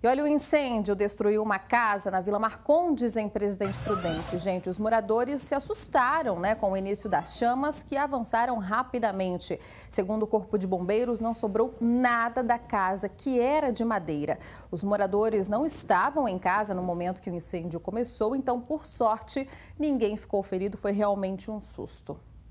E olha, o incêndio destruiu uma casa na Vila Marcondes, em Presidente Prudente. Gente, os moradores se assustaram né, com o início das chamas, que avançaram rapidamente. Segundo o Corpo de Bombeiros, não sobrou nada da casa, que era de madeira. Os moradores não estavam em casa no momento que o incêndio começou, então, por sorte, ninguém ficou ferido. Foi realmente um susto.